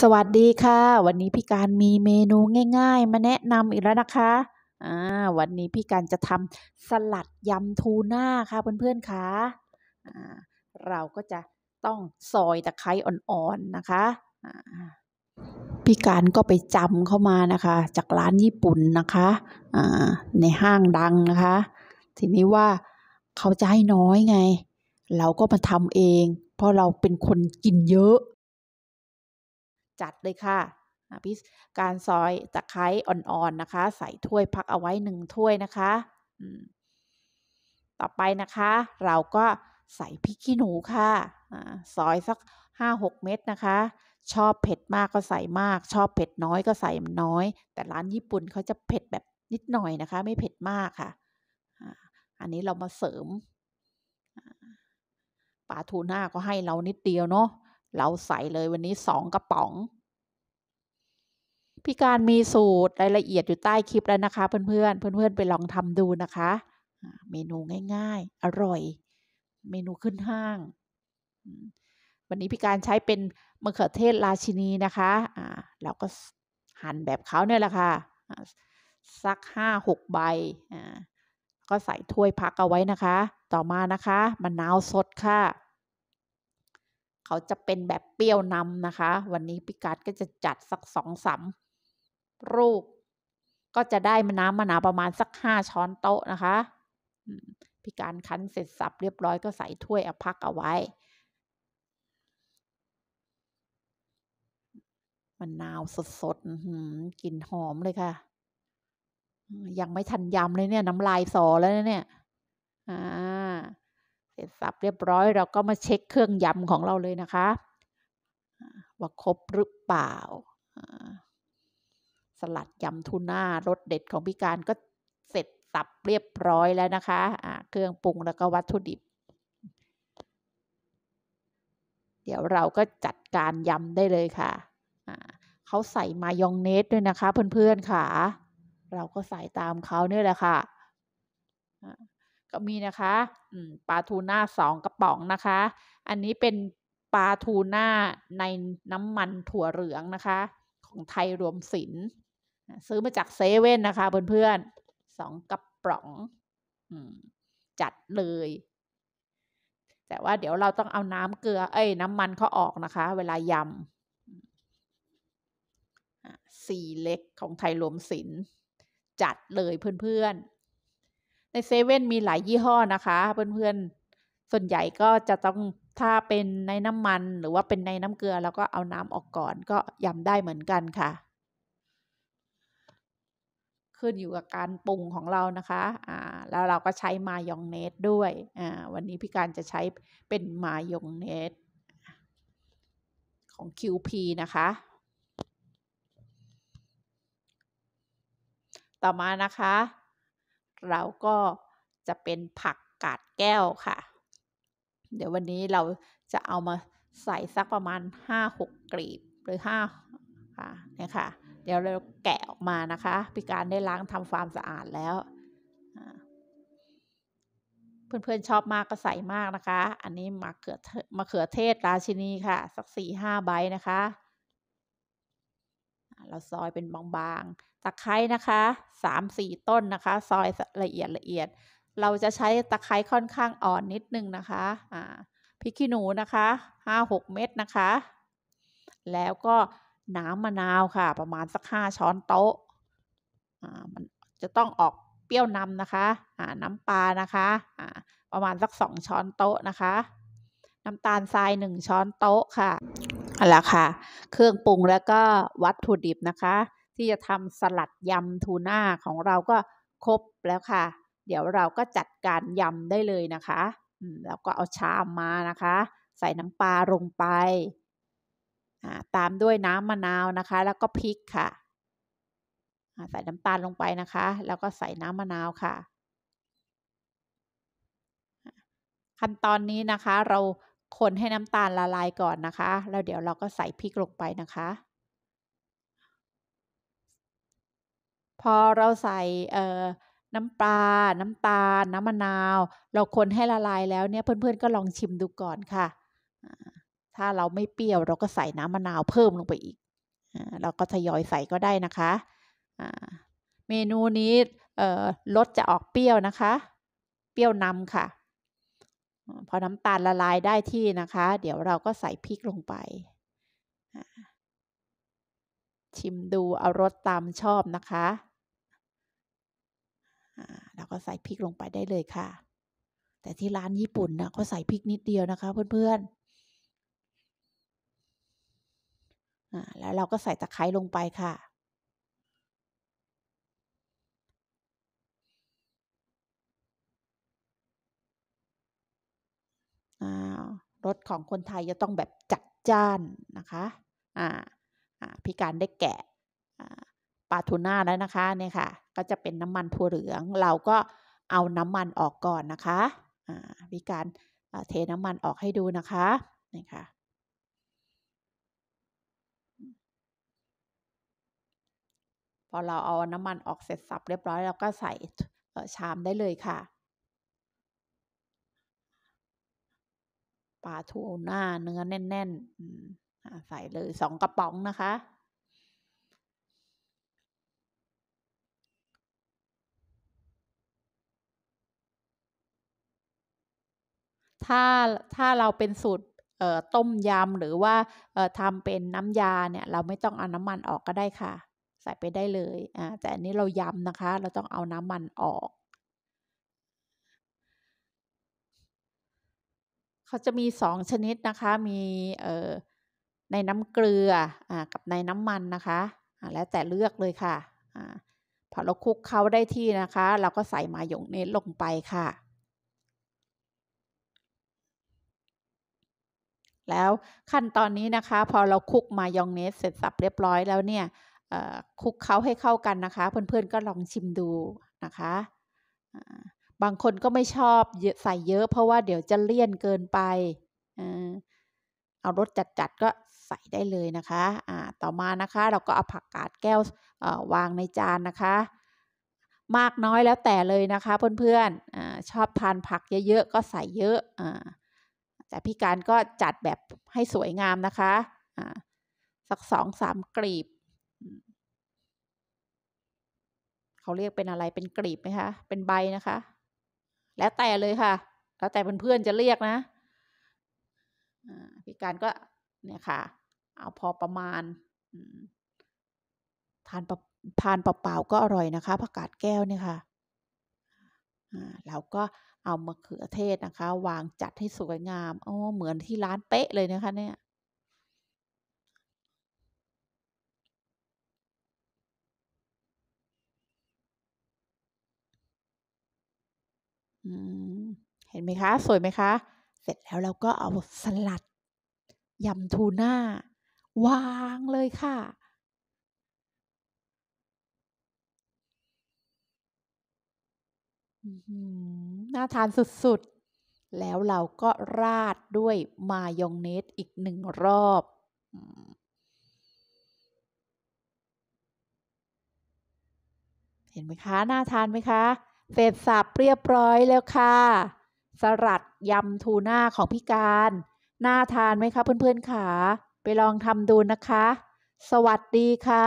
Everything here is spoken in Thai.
สวัสดีค่ะ วันนี้พี่การมีเมนูง่ายๆมาแนะนำอีกแล้วนะคะอ่าวันนี้พี่การจะทำสลัดยำทูน่าค่ะเพื่อนๆค่ะอ่าเราก็จะต้องซอยตะไคร้อ่อนๆนะคะอ่าพี่การก็ไปจำเข้ามานะคะ จากร้านญี่ปุ่นนะคะอ่าในห้างดังนะคะ ทีนี้ว่าเขาจะให้น้อยไง เราก็มาทำเอง เพราะเราเป็นคนกินเยอะจัดเลยค่ะพิสการซอยตะไคร้อ่อนๆนะคะ ใส่ถ้วยพักเอาไว้หนึ่งถ้วยนะคะ ต่อไปนะคะ เราก็ใส่พริกขี้หนูค่ะ ซอยสัก5-6 เม็ดนะคะ ชอบเผ็ดมากก็ใส่มาก ชอบเผ็ดน้อยก็ใส่น้อย แต่ร้านญี่ปุ่นเขาจะเผ็ดแบบนิดหน่อยนะคะ ไม่เผ็ดมากค่ะ อันนี้เรามาเสริมปลาทูน่าก็ให้เรานิดเดียวเนาะ เราใส่เลยวันนี้สองกระป๋องพี่การมีสูตรรายละเอียดอยู่ใต้คลิปแล้วนะคะ เพื่อนๆเพื่อนๆ ไปลองทำดูนะคะ เมนูง่ายๆ อร่อย เมนูขึ้นห้าง วันนี้พี่การใช้เป็นมะเขือเทศราชินีนะคะ อ่าเราก็หั่นแบบเขาเนี่ยแหละคะ่ะ สักห้าหกใบอ่าก็ใส่ถ้วยพักเอาไว้นะคะ ต่อมานะคะมะนาวสดค่ะเขาจะเป็นแบบเปรี้ยวนำนะคะ วันนี้พิกัดก็จะจัดสักสองสามรูปก็จะได้น้ำมะนาวประมาณสักห้าช้อนโต๊ะนะคะ พิการคั้นเสร็จสับเรียบร้อยก็ใส่ถ้วยเอาพักเอาไว้มะนาวสดๆกลิ่นหอมเลยค่ะ ยังไม่ทันยำเลยเนี่ย น้ำลายสอแล้วเนี่ยเสร็จสับเรียบร้อยเราก็มาเช็คเครื่องยำของเราเลยนะคะว่าครบหรือเปล่าสลัดยำทูน่ารสเด็ดของพี่การก็เสร็จสับเรียบร้อยแล้วนะคะะเครื่องปรุงแล้วก็วัตถุดิบ เดี๋ยวเราก็จัดการยำได้เลยค่ะะเขาใส่มายองเนสด้วยนะคะเพื่อนๆค่ะ เราก็ใส่ตามเขาเนี่ยแหละค่ะ ก็มีนะคะปลาทูน่าสองกระป๋องนะคะ อันนี้เป็นปลาทูน่าในน้ำมันถั่วเหลืองนะคะ ของไทยรวมสินซื้อมาจากเซเว่นนะคะเพื่อนๆสองกระป๋องจัดเลย แต่ว่าเดี๋ยวเราต้องเอาน้ำเกลือ เอ้ย น้ำมันเขาออกนะคะ เวลายำสี่เล็กของไทยรวมสินจัดเลยเพื่อนๆ ในเซเว่นมีหลายยี่ห้อนะคะ เพื่อนๆ ส่วนใหญ่ก็จะต้องถ้าเป็นในน้ำมันหรือว่าเป็นในน้ำเกลือ แล้วก็เอาน้ำออกก่อน ก็ยำได้เหมือนกันค่ะขึ้นอยู่กับการปรุงของเรานะคะอ่าแล้วเราก็ใช้มายองเนสด้วยอ่าวันนี้พี่การจะใช้เป็นมายองเนสของ QP นะคะ ต่อมานะคะ เราก็จะเป็นผักกาดแก้วค่ะ เดี๋ยววันนี้เราจะเอามาใส่สักประมาณ 5-6กลีบหรือ 5 ค่ะเนี่ยค่ะดี๋ยวเราแกะออกมานะคะพิการได้ล้างทำความสะอาดแล้ว เพื่อนๆชอบมากก็ใส่มากนะคะ อันนี้มะเขือมะเขือเทศราชินีค่ะ สักสี่ห้าใบนะคะ เราซอยเป็นบางๆตะไคร้นะคะสามสี่ต้นนะคะ ซอยละเอียดละเอียดเราจะใช้ตะไคร้ค่อนข้างอ่อนนิดนึงนะคะะพริกขี้หนูนะคะห้าหกเม็ดนะคะ แล้วก็น้ำมะนาวค่ะ ประมาณสักห้าช้อนโต๊ะอ่ามันจะต้องออกเปรี้ยวนำนะคะอ่าน้ำปลานะคะอ่าประมาณสักสองช้อนโต๊ะนะคะ น้ำตาลทรายหนึ่งช้อนโต๊ะค่ะเอาละค่ะ เครื่องปรุงแล้วก็วัตถุดิบนะคะ ที่จะทำสลัดยำทูน่าของเราก็ครบแล้วค่ะ เดี๋ยวเราก็จัดการยำได้เลยนะคะ แล้วก็เอาชามมานะคะ ใส่น้ำปลาลงไปตามด้วยน้ำมะนาวนะคะ แล้วก็พริกค่ะ ใส่น้ำตาลลงไปนะคะ แล้วก็ใส่น้ำมะนาวค่ะ ขั้นตอนนี้นะคะ เราคนให้น้ำตาลละลายก่อนนะคะแล้วเดี๋ยวเราก็ใส่พริก ลงไปนะคะ พอเราใส่น้ำปลาน้ำตาล น้ำมะนาว เราคนให้ละลายแล้วเนี่ยเพื่อนๆ ก็ลองชิมดูก่อนค่ะถ้าเราไม่เปรี้ยวเราก็ใส่น้ำมะนาวเพิ่มลงไปอีก เราก็ทยอยใส่ก็ได้นะคะ เมนูนี้รสจะออกเปรี้ยวนะคะ เปรี้ยวนำค่ะ พอน้ำตาลละลายได้ที่นะคะ เดี๋ยวเราก็ใส่พริกลงไป ชิมดูเอารสตามชอบนะคะ เราก็ใส่พริกลงไปได้เลยค่ะ แต่ที่ร้านญี่ปุ่นนะเขาใส่พริกนิดเดียวนะคะ เพื่อนๆแล้วเราก็ใส่ตะไคร้ลงไปค่ะรสของคนไทยจะต้องแบบจัดจ้านนะคะ พิการได้แกะปลาทูน่าแล้วนะคะ เนี่ยค่ะ ก็จะเป็นน้ำมันถั่วเหลือง เราก็เอาน้ำมันออกก่อนนะคะพิการเทน้ำมันออกให้ดูนะคะนี่ค่ะพอเราเอาน้ำมันออกเสร็จสับเรียบร้อยเราก็ใส่ชามได้เลยค่ะปลาทูหน้าเนื้อแน่นๆ ใส่เลยสองกระป๋องนะคะ ถ้าถ้าเราเป็นสูตรต้มยำหรือว่าทำเป็นน้ำยาเนี่ย เราไม่ต้องเอาน้ำมันออกก็ได้ค่ะส่ไปได้เลย อ่า แต่อันนี้เราย้ำนะคะ เราต้องเอาน้ำมันออก เขาจะมีสองชนิดนะคะ มี เอ่อ ในน้ำเกลือ อ่า กับในน้ำมันนะคะ อ่าแล้วแต่เลือกเลยค่ะ อ่า พอเราคลุกเขาได้ที่นะคะ เราก็ใส่มายงเนสลงไปค่ะ แล้วขั้นตอนนี้นะคะ พอเราคลุกมายองเนสเสร็จสับเรียบร้อยแล้วเนี่ยคลุกเคล้าให้เข้ากันนะคะเพื่อนๆก็ลองชิมดูนะคะบางคนก็ไม่ชอบใส่เยอะเพราะว่าเดี๋ยวจะเลี่ยนเกินไปเอารสจัดๆก็ใส่ได้เลยนะคะต่อมานะคะเราก็เอาผักกาดแก้ววางในจานนะคะ มากน้อยแล้วแต่เลยนะคะ เพื่อนๆอชอบทานผักเยอะๆก็ใส่เยอะอแต่พี่การก็จัดแบบให้สวยงามนะคะสักสองสามกลีบเขาเรียกเป็นอะไรเป็นกลีบไหมคะ เป็นใบนะคะ แล้วแต่เลยค่ะ แล้วแต่เพื่อนๆจะเรียกนะพี่การก็ เนี่ยค่ะ เอาพอประมาณ ทานทานเปล่าๆก็อร่อยนะคะ ผักกาดแก้วเนี่ยค่ะเราก็เอามะเขือเทศนะคะวางจัดให้สวยงาม โอ้ เหมือนที่ร้านเป๊ะเลยนะคะ เนี่ยเห็นไหมคะ สวยไหมคะ เสร็จแล้วเราก็เอาสลัด ยำทูน่าวางเลยค่ะน่าทานสุดๆ แล้วเราก็ราดด้วยมายองเนสอีกหนึ่งรอบ เห็นไหมคะน่าทานไหมคะเสร็จสับเรียบร้อยแล้วค่ะสลัดยำทูน่าของพี่การน่าทานไหมคะเพื่อนๆขา ไปลองทำดูนะคะ สวัสดีค่ะ